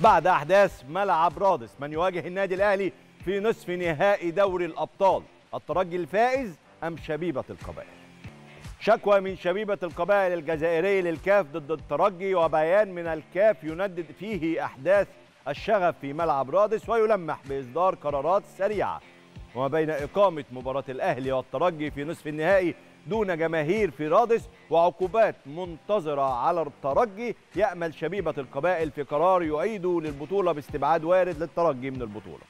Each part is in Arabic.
بعد أحداث ملعب رادس من يواجه النادي الأهلي في نصف نهائي دوري الأبطال الترجي الفائز أم شبيبة القبائل شكوى من شبيبة القبائل الجزائري للكاف ضد الترجي وبيان من الكاف يندد فيه أحداث الشغف في ملعب رادس ويلمح بإصدار قرارات سريعة وما بين إقامة مباراة الأهلي والترجي في نصف النهائي دون جماهير في رادس وعقوبات منتظرة على الترجي يأمل شبيبة القبائل في قرار يعيد للبطولة باستبعاد وارد للترجي من البطولة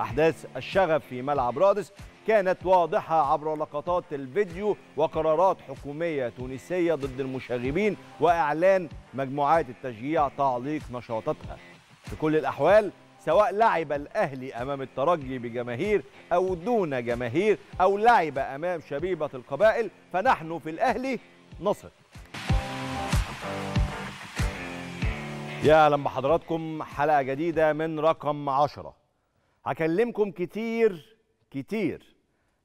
أحداث الشغب في ملعب رادس كانت واضحة عبر لقطات الفيديو وقرارات حكومية تونسية ضد المشاغبين وإعلان مجموعات التشجيع تعليق نشاطاتها في كل الأحوال سواء لعب الأهلي أمام الترجي بجماهير أو دون جماهير أو لعب أمام شبيبة القبائل فنحن في الأهلي نصر يا أهلا بحضراتكم حلقة جديدة من رقم عشرة هكلمكم كتير كتير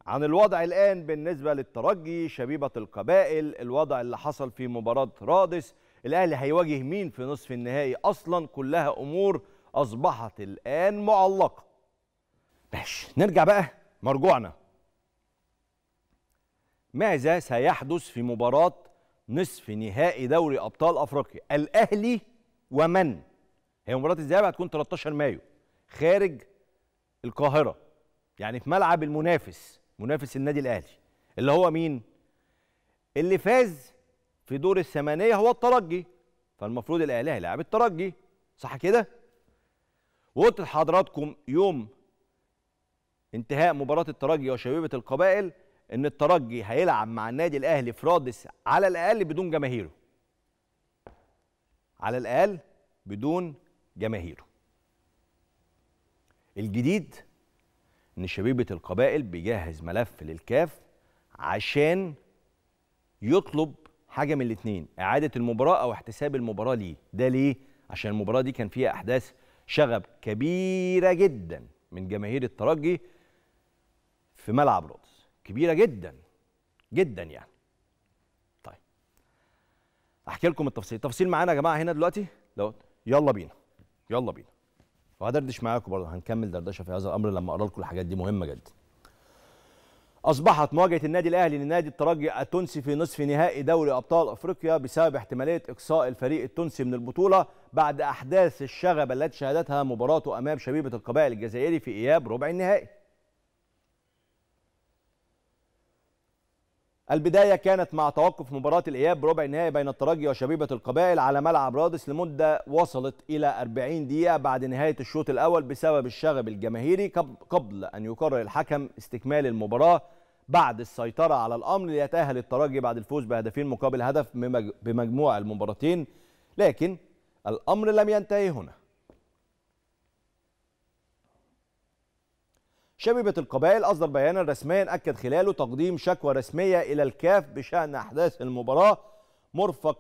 عن الوضع الآن بالنسبة للترجي شبيبة القبائل الوضع اللي حصل في مباراة رادس الأهلي هيواجه مين في نصف النهائي أصلا كلها أمور أصبحت الآن معلقة ماشي نرجع بقى مرجوعنا ماذا سيحدث في مباراة نصف نهائي دوري أبطال أفريقيا الأهلي ومن هي مباراة الذهاب هتكون 13 مايو خارج القاهرة يعني في ملعب المنافس منافس النادي الأهلي اللي هو مين اللي فاز في دور الثمانية هو الترجي فالمفروض الأهلي هيلاعب الترجي صح كده وقلت لحضراتكم يوم انتهاء مباراه الترجي وشبيبه القبائل ان الترجي هيلعب مع النادي الاهلي في رادس على الاقل بدون جماهيره على الاقل بدون جماهيره الجديد ان شبيبه القبائل بيجهز ملف للكاف عشان يطلب حاجه من الاثنين اعاده المباراه او احتساب المباراه ليه ده ليه عشان المباراه دي كان فيها احداث شغب كبيره جدا من جماهير الترجي في ملعب رودس كبيره جدا جدا يعني طيب احكي لكم التفصيل التفصيل معانا يا جماعه هنا دلوقتي لو يلا بينا يلا بينا وهدردش معاكم برضه هنكمل دردشه في هذا الامر لما اقرا لكم الحاجات دي مهمه جدا أصبحت مواجهة النادي الأهلي لنادي الترجي التونسي في نصف نهائي دوري أبطال أفريقيا بسبب احتمالية إقصاء الفريق التونسي من البطولة بعد أحداث الشغب التي شهدتها مباراته أمام شبيبة القبائل الجزائري في إياب ربع النهائي البداية كانت مع توقف مباراة الإياب بربع النهائي بين الترجي وشبيبة القبائل على ملعب رادس لمدة وصلت إلى 40 دقيقة بعد نهاية الشوط الأول بسبب الشغب الجماهيري قبل أن يقرر الحكم استكمال المباراة بعد السيطرة على الأمر ليتأهل الترجي بعد الفوز بهدفين مقابل هدف بمجموع المباراتين لكن الأمر لم ينتهي هنا شبيبة القبائل أصدر بيانا رسميا أكد خلاله تقديم شكوى رسمية إلى الكاف بشأن أحداث المباراة مرفق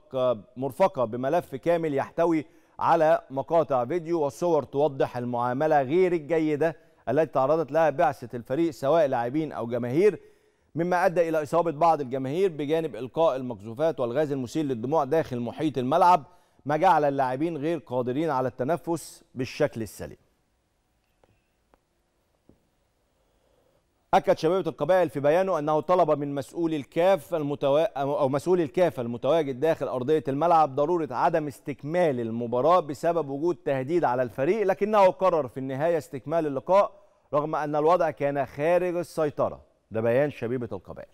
مرفقة بملف كامل يحتوي على مقاطع فيديو وصور توضح المعاملة غير الجيدة التي تعرضت لها بعثة الفريق سواء لاعبين أو جماهير مما أدى إلى إصابة بعض الجماهير بجانب إلقاء المقذوفات والغاز المسيل للدموع داخل محيط الملعب ما جعل اللاعبين غير قادرين على التنفس بالشكل السليم أكد شبيبة القبائل في بيانه أنه طلب من مسؤول الكاف المتوا... أو مسؤول الكاف المتواجد داخل أرضية الملعب ضرورة عدم استكمال المباراة بسبب وجود تهديد على الفريق لكنه قرر في النهاية استكمال اللقاء رغم أن الوضع كان خارج السيطرة ده بيان شبيبة القبائل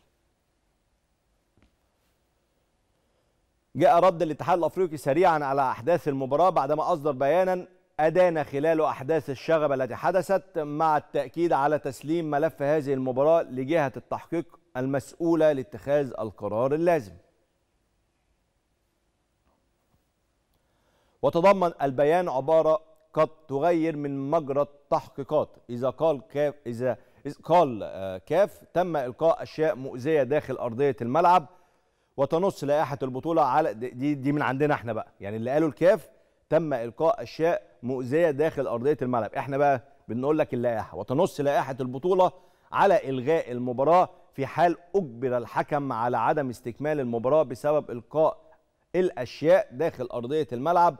جاء رد الاتحاد الافريقي سريعا على احداث المباراه بعدما اصدر بيانا أدان خلاله أحداث الشغب التي حدثت مع التأكيد على تسليم ملف هذه المباراة لجهة التحقيق المسؤولة لاتخاذ القرار اللازم وتضمن البيان عبارة قد تغير من مجرى التحقيقات إذا قال كاف إذا قال آه، كاف تم إلقاء أشياء مؤذية داخل أرضية الملعب وتنص لائحة البطولة على دي, دي من عندنا احنا بقى يعني اللي قالوا الكاف تم إلقاء أشياء مؤذيه داخل ارضيه الملعب احنا بقى بنقول لك اللائحه وتنص لائحه البطوله على الغاء المباراه في حال اجبر الحكم على عدم استكمال المباراه بسبب القاء الاشياء داخل ارضيه الملعب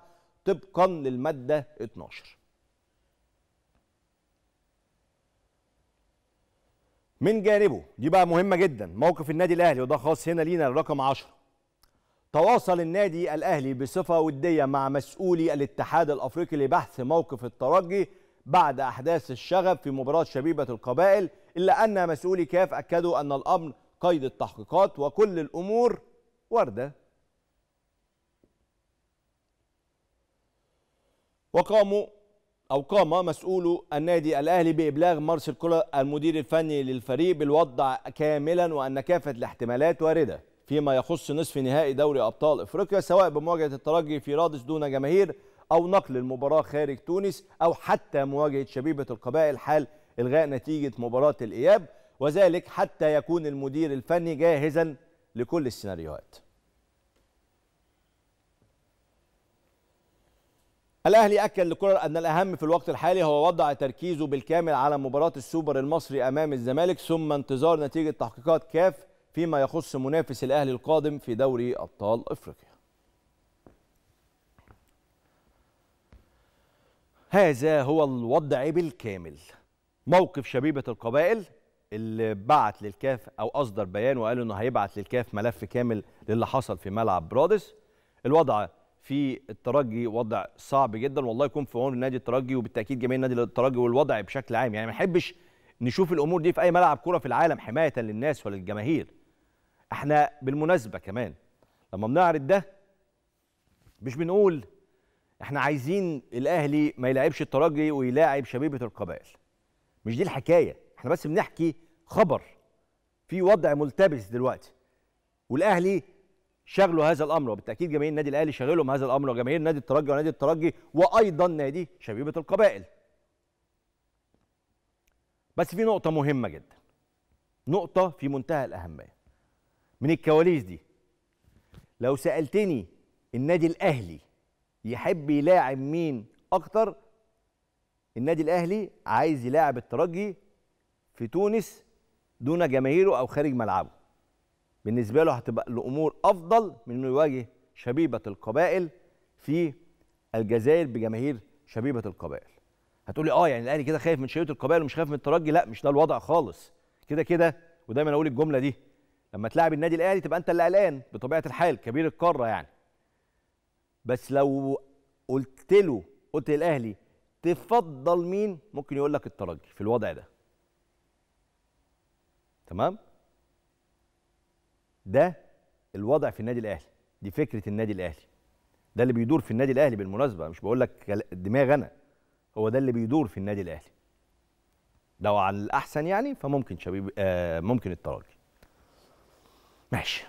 طبقا للماده 12 من جانبه دي بقى مهمه جدا موقف النادي الاهلي وده خاص هنا لينا الرقم 10 تواصل النادي الأهلي بصفة ودية مع مسؤولي الاتحاد الأفريقي لبحث موقف الترجي بعد أحداث الشغب في مباراة شبيبة القبائل إلا أن مسؤولي كاف أكدوا أن الأمر قيد التحقيقات وكل الأمور واردة وقاموا أو قام مسؤول النادي الأهلي بإبلاغ مارسيل كولر المدير الفني للفريق بالوضع كاملا وأن كافة الاحتمالات واردة فيما يخص نصف نهائي دوري أبطال إفريقيا سواء بمواجهة الترجي في رادس دون جماهير أو نقل المباراة خارج تونس أو حتى مواجهة شبيبة القبائل حال إلغاء نتيجة مباراة الإياب وذلك حتى يكون المدير الفني جاهزا لكل السيناريوهات الاهلي اكد لكولر ان الاهم في الوقت الحالي هو وضع تركيزه بالكامل على مباراه السوبر المصري امام الزمالك ثم انتظار نتيجه تحقيقات كاف فيما يخص منافس الأهلي القادم في دوري أبطال أفريقيا هذا هو الوضع بالكامل موقف شبيبة القبائل اللي بعت للكاف أو أصدر بيان وقال إنه هيبعت للكاف ملف كامل للي حصل في ملعب برادس الوضع في الترجي وضع صعب جدا والله يكون في عون نادي الترجي وبالتاكيد جميع نادي الترجي والوضع بشكل عام يعني ما نحبش نشوف الامور دي في اي ملعب كوره في العالم حمايه للناس وللجماهير احنا بالمناسبة كمان لما بنعرض ده مش بنقول احنا عايزين الاهلي ما يلعبش الترجي ويلاعب شبيبة القبائل مش دي الحكاية احنا بس بنحكي خبر في وضع ملتبس دلوقتي والاهلي شغلوا هذا الامر وبالتاكيد جماهير النادي الاهلي شغلهم هذا الامر وجماهير نادي الترجي ونادي الترجي وايضا نادي شبيبه القبائل بس في نقطه مهمه جدا نقطه في منتهى الاهميه من الكواليس دي لو سالتني النادي الاهلي يحب يلاعب مين اكتر النادي الاهلي عايز يلاعب الترجي في تونس دون جماهيره او خارج ملعبه بالنسبه له هتبقى الامور افضل من انه يواجه شبيبه القبائل في الجزائر بجماهير شبيبه القبائل هتقولي اه يعني الاهلي كده خايف من شبيبه القبائل ومش خايف من الترجي لا مش ده الوضع خالص كده كده ودايما اقول الجمله دي لما تلاعب النادي الاهلي تبقى انت اللي قلقان بطبيعه الحال كبير القاره يعني بس لو قلت له قلت للاهلي تفضل مين ممكن يقول لك الترجي في الوضع ده تمام ده الوضع في النادي الاهلي دي فكره النادي الاهلي ده اللي بيدور في النادي الاهلي بالمناسبه مش بقول لك دماغ انا هو ده اللي بيدور في النادي الاهلي لو على الاحسن يعني فممكن شبيب آه ممكن الترجي ماشي